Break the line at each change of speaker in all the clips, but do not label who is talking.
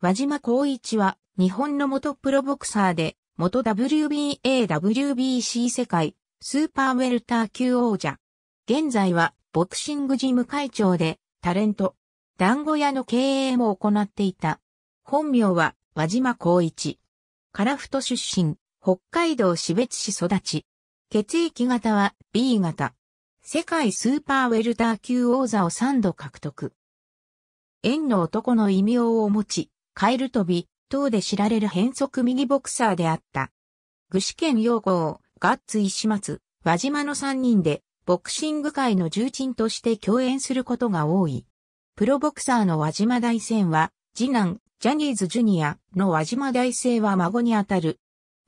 和島光一は、日本の元プロボクサーで、元 WBA、WBC 世界、スーパーウェルター級王者。現在は、ボクシング事務会長で、タレント、団子屋の経営も行っていた。本名は、和島光一。カラフト出身、北海道市別市育ち。血液型は B 型。世界スーパーウェルター級王座を3度獲得。縁の男の異名を持ち、カエル飛び、等で知られる変則右ボクサーであった。具志堅用高、ガッツ石松、輪島の3人で、ボクシング界の重鎮として共演することが多い。プロボクサーの輪島大戦は、次男、ジャニーズジュニアの輪島大生は孫にあたる。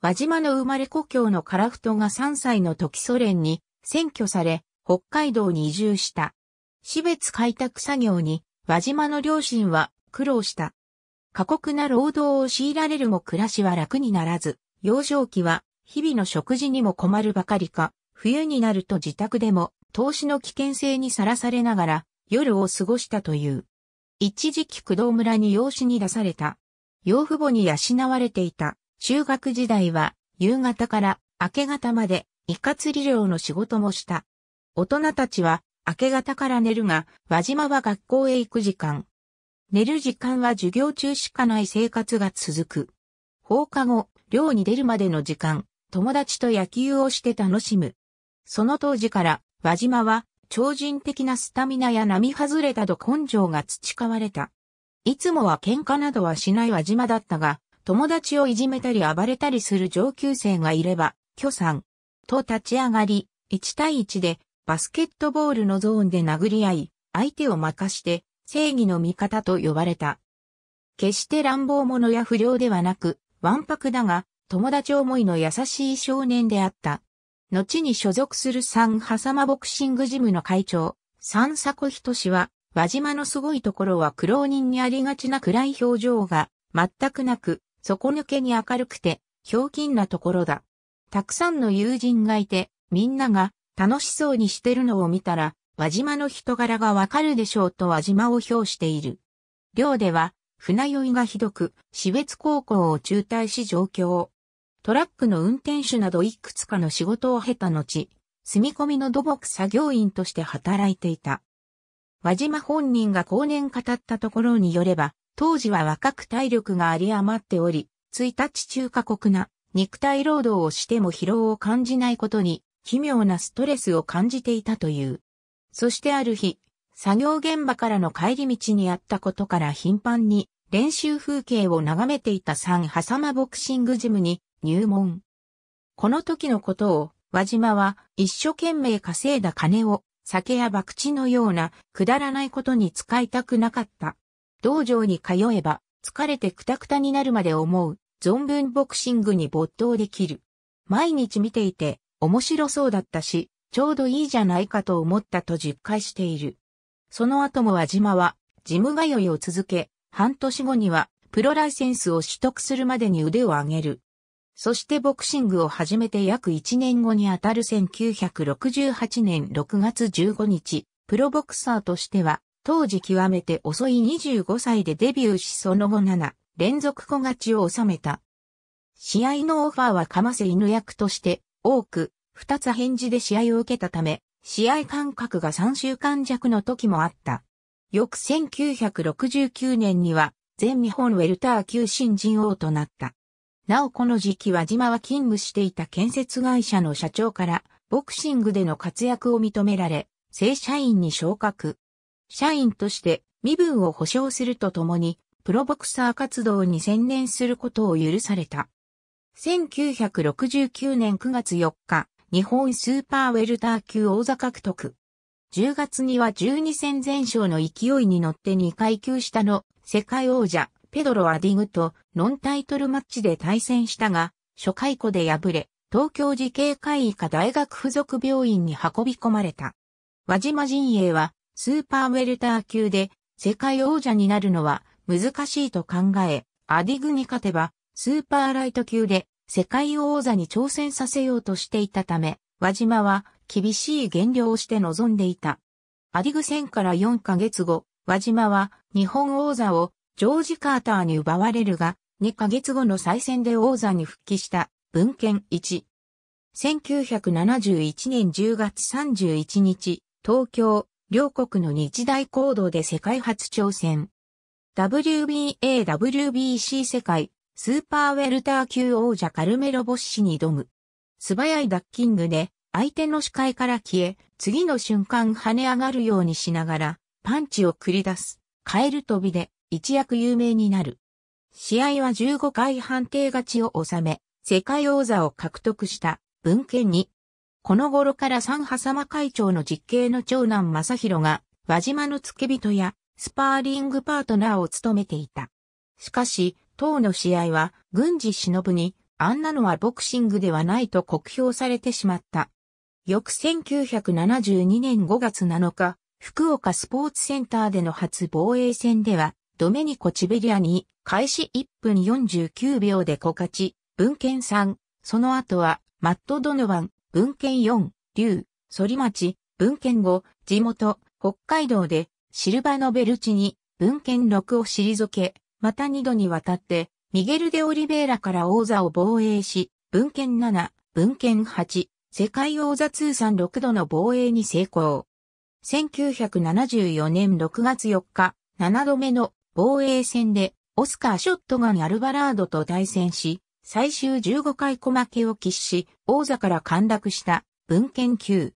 輪島の生まれ故郷のカラフトが3歳の時ソ連に占拠され、北海道に移住した。死別開拓作業に、輪島の両親は苦労した。過酷な労働を強いられるも暮らしは楽にならず、幼少期は日々の食事にも困るばかりか、冬になると自宅でも投資の危険性にさらされながら夜を過ごしたという。一時期工藤村に養子に出された。養父母に養われていた中学時代は夕方から明け方までイカ釣り漁の仕事もした。大人たちは明け方から寝るが、輪島は学校へ行く時間、寝る時間は授業中しかない生活が続く。放課後、寮に出るまでの時間、友達と野球をして楽しむ。その当時から、輪島は超人的なスタミナや並外れたど根性が培われた。いつもは喧嘩などはしない輪島だったが、友達をいじめたり暴れたりする上級生がいれば、許さん。と立ち上がり、1対1でバスケットボールのゾーンで殴り合い、相手を任して正義の味方と呼ばれた。決して乱暴者や不良ではなく、わんぱくだが、友達思いの優しい少年であった。後に所属するサンハサマボクシングジムの会長、サンサコヒト氏は、輪島のすごいところは苦労人にありがちな暗い表情が全くなく、底抜けに明るくて、ひょうきんなところだ。たくさんの友人がいて、みんなが楽しそうにしてるのを見たら、輪島の人柄がわかるでしょうと輪島を表している。寮では、船酔いがひどく、私別高校を中退し上京。トラックの運転手などいくつかの仕事を経た後、住み込みの土木作業員として働いていた。輪島本人が後年語ったところによれば、当時は若く体力があり余っており、1日中過酷な肉体労働をしても疲労を感じないことに、奇妙なストレスを感じていたという。そしてある日、作業現場からの帰り道にあったことから頻繁に練習風景を眺めていたサンハサマボクシングジムに入門。この時のことを、和島は一生懸命稼いだ金を酒や博打のようなくだらないことに使いたくなかった。道場に通えば疲れてクタクタになるまで思う存分ボクシングに没頭できる。毎日見ていて面白そうだったし、ちょうどいいじゃないかと思ったと実感している。その後も和島は、事務通いを続け、半年後には、プロライセンスを取得するまでに腕を上げる。そしてボクシングを始めて約1年後にあたる1968年6月15日、プロボクサーとしては、当時極めて遅い25歳でデビューしその後7、連続小勝ちを収めた。試合のオファーはかませ犬役として多く、二つ返事で試合を受けたため、試合間隔が3週間弱の時もあった。翌1969年には、全日本ウェルター級新人王となった。なおこの時期は島は勤務していた建設会社の社長から、ボクシングでの活躍を認められ、正社員に昇格。社員として身分を保障するとともに、プロボクサー活動に専念することを許された。1969年9月4日、日本スーパーウェルター級王座獲得。10月には12戦全勝の勢いに乗って2階級下の世界王者ペドロ・アディグとノンタイトルマッチで対戦したが、初回庫で敗れ、東京慈恵会医科大学附属病院に運び込まれた。輪島陣営はスーパーウェルター級で世界王者になるのは難しいと考え、アディグに勝てばスーパーライト級で世界王座に挑戦させようとしていたため、輪島は厳しい減量をして臨んでいた。アディグ戦から4ヶ月後、輪島は日本王座をジョージ・カーターに奪われるが、2ヶ月後の再戦で王座に復帰した文献1。1971年10月31日、東京、両国の日大行動で世界初挑戦。WBA、WBC 世界スーパーウェルター級王者カルメロ・ボッシに挑む。素早いダッキングで相手の視界から消え、次の瞬間跳ね上がるようにしながら、パンチを繰り出す、カエル飛びで一躍有名になる。試合は15回判定勝ちを収め、世界王座を獲得した文献に、この頃から三波様会長の実刑の長男正宏が、輪島の付け人やスパーリングパートナーを務めていた。しかし、当の試合は、軍事忍に、あんなのはボクシングではないと酷評されてしまった。翌1972年5月7日、福岡スポーツセンターでの初防衛戦では、ドメニコ・チベリアに開始1分49秒で小勝ち、文献3、その後は、マット・ドノワン、文献4、竜、マチ、文献5、地元、北海道で、シルバノベルチに、文献6を退け、また二度にわたって、ミゲル・デ・オリベーラから王座を防衛し、文献7、文献8、世界王座通算6度の防衛に成功。1974年6月4日、7度目の防衛戦で、オスカー・ショットガン・アルバラードと対戦し、最終15回小負けを喫し、王座から陥落した文献9。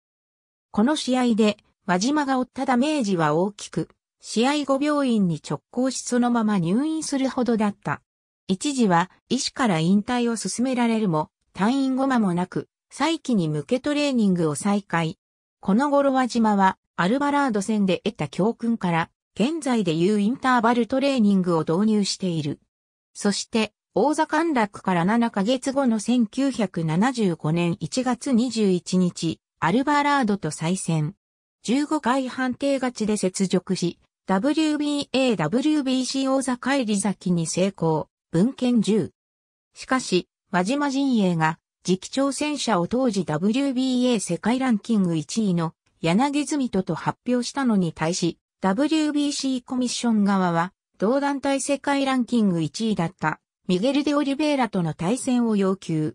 この試合で、輪島が負ったダメージは大きく、試合後病院に直行しそのまま入院するほどだった。一時は医師から引退を勧められるも、退院後間もなく、再起に向けトレーニングを再開。この頃は島は、アルバラード戦で得た教訓から、現在でいうインターバルトレーニングを導入している。そして、大座陥落から7ヶ月後の1975年1月21日、アルバラードと再戦。15回判定勝ちで雪辱し、WBA、WBC 大座返り先に成功、文献10。しかし、輪島陣営が、次期挑戦者を当時 WBA 世界ランキング1位の柳住人と発表したのに対し、WBC コミッション側は、同団体世界ランキング1位だったミゲル・デ・オリベーラとの対戦を要求。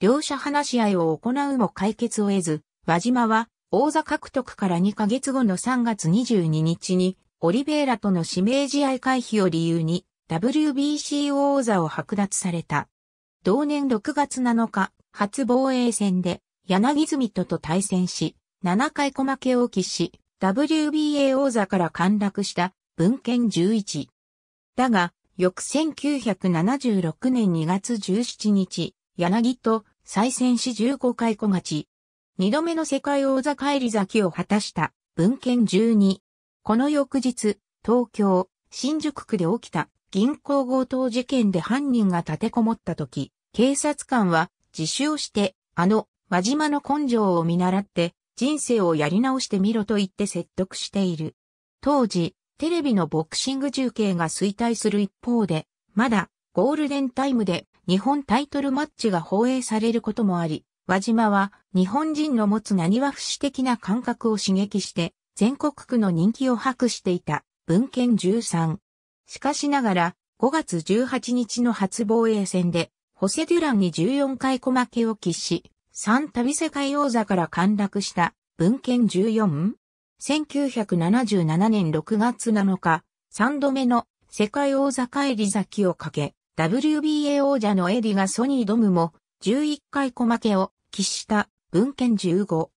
両者話し合いを行うも解決を得ず、輪島は、王座獲得から2ヶ月後の3月22日に、オリベイラとの指名試合回避を理由に WBC 王座を剥奪された。同年6月7日、初防衛戦で柳住人と対戦し、7回小負けを喫し、WBA 王座から陥落した文献11。だが、翌1976年2月17日、柳と再戦し15回小勝ち。2度目の世界王座帰り咲きを果たした文献12。この翌日、東京、新宿区で起きた銀行強盗事件で犯人が立てこもった時、警察官は自首をして、あの、輪島の根性を見習って、人生をやり直してみろと言って説得している。当時、テレビのボクシング中継が衰退する一方で、まだゴールデンタイムで日本タイトルマッチが放映されることもあり、輪島は日本人の持つ何は不死的な感覚を刺激して、全国区の人気を博していた文献13。しかしながら、5月18日の初防衛戦で、ホセ・デュランに14回小負けを喫し、3度世界王座から陥落した文献 14? 1977年6月7日、3度目の世界王座帰り咲きをかけ、WBA 王者のエディがソニードムも11回小負けを喫した文献15。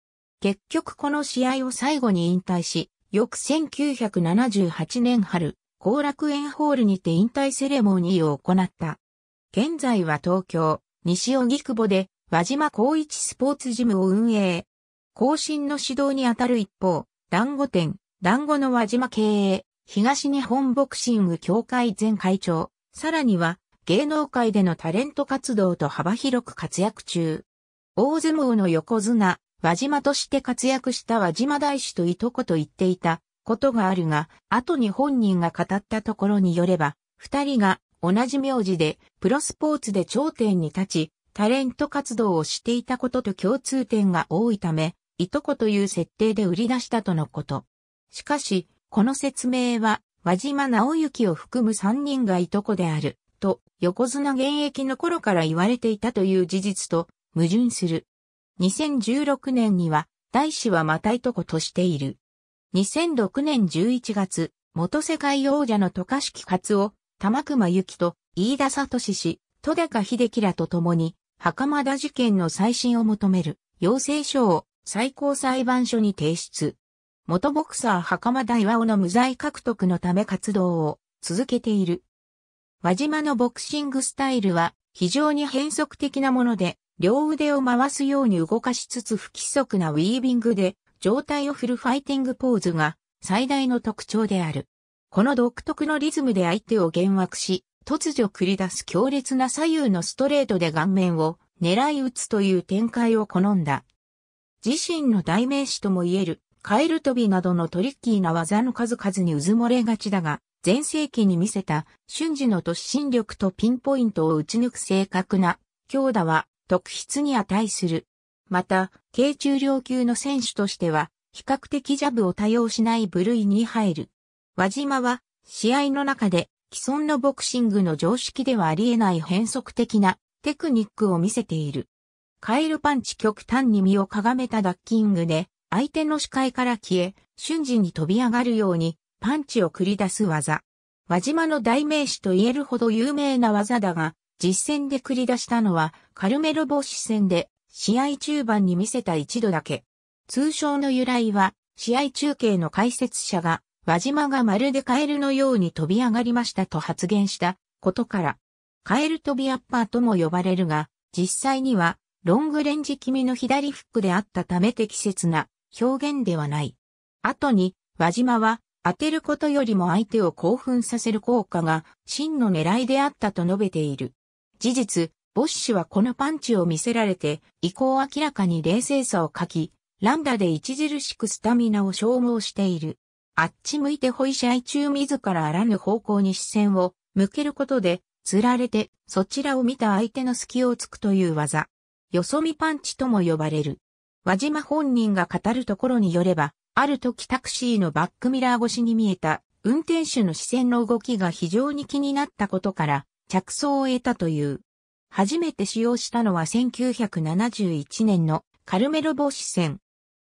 結局この試合を最後に引退し、翌1978年春、後楽園ホールにて引退セレモニーを行った。現在は東京、西荻窪で、輪島光一スポーツジムを運営。後進の指導にあたる一方、団子店、団子の輪島経営、東日本ボクシング協会前会長、さらには、芸能界でのタレント活動と幅広く活躍中。大相撲の横綱、和島として活躍した和島大使といとこと言っていたことがあるが、後に本人が語ったところによれば、二人が同じ名字でプロスポーツで頂点に立ち、タレント活動をしていたことと共通点が多いため、いとこという設定で売り出したとのこと。しかし、この説明は、和島直之を含む三人がいとこである、と、横綱現役の頃から言われていたという事実と矛盾する。2016年には、大使はまたいとことしている。2006年11月、元世界王者の渡嘉敷勝夫、玉熊幸と、飯田聡氏、戸高秀樹らと共に、袴田事件の再審を求める、要請書を最高裁判所に提出。元ボクサー袴田岩尾の無罪獲得のため活動を続けている。輪島のボクシングスタイルは非常に変則的なもので、両腕を回すように動かしつつ不規則なウィービングで、上体を振るファイティングポーズが最大の特徴である。この独特のリズムで相手を幻惑し、突如繰り出す強烈な左右のストレートで顔面を狙い撃つという展開を好んだ。自身の代名詞とも言える、カエル飛びなどのトリッキーな技の数々にうずもれがちだが、前世紀に見せた瞬時の突進力とピンポイントを打ち抜く正確な強打は特筆に値する。また、軽中量級の選手としては、比較的ジャブを多用しない部類に入る。輪島は、試合の中で、既存のボクシングの常識ではあり得ない変則的なテクニックを見せている。カエルパンチ極端に身をかがめたダッキングで、相手の視界から消え、瞬時に飛び上がるように、パンチを繰り出す技。輪島の代名詞と言えるほど有名な技だが、実戦で繰り出したのは、カルメロ防止戦で、試合中盤に見せた一度だけ。通称の由来は、試合中継の解説者が、輪島がまるでカエルのように飛び上がりましたと発言したことから、カエル飛びアッパーとも呼ばれるが、実際には、ロングレンジ気味の左フックであったため適切な表現ではない。後に、輪島は、当てることよりも相手を興奮させる効果が真の狙いであったと述べている。事実、ボッシュはこのパンチを見せられて、以降明らかに冷静さを欠き、ランダで著しくスタミナを消耗している。あっち向いてホイ試合中自らあらぬ方向に視線を向けることで、釣られて、そちらを見た相手の隙を突くという技。よそ見パンチとも呼ばれる。和島本人が語るところによれば、ある時タクシーのバックミラー越しに見えた、運転手の視線の動きが非常に気になったことから、着想を得たという。初めて使用したのは1971年のカルメロ・ボッシ戦。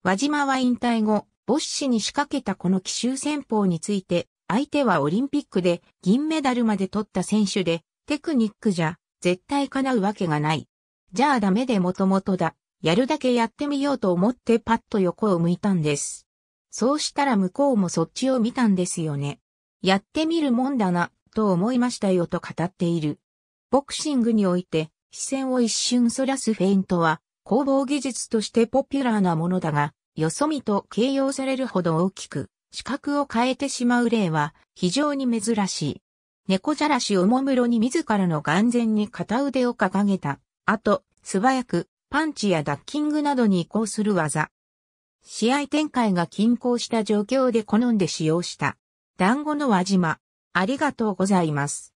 輪島は引退後、ボッシに仕掛けたこの奇襲戦法について、相手はオリンピックで銀メダルまで取った選手で、テクニックじゃ絶対叶うわけがない。じゃあダメでもともとだ。やるだけやってみようと思ってパッと横を向いたんです。そうしたら向こうもそっちを見たんですよね。やってみるもんだな、と思いましたよと語っている。ボクシングにおいて、視線を一瞬反らすフェイントは、攻防技術としてポピュラーなものだが、よそ見と形容されるほど大きく、視覚を変えてしまう例は非常に珍しい。猫じゃらしをもむろに自らの眼前に片腕を掲げた。あと、素早く、パンチやダッキングなどに移行する技。試合展開が均衡した状況で好んで使用した。団子の輪島。ありがとうございます。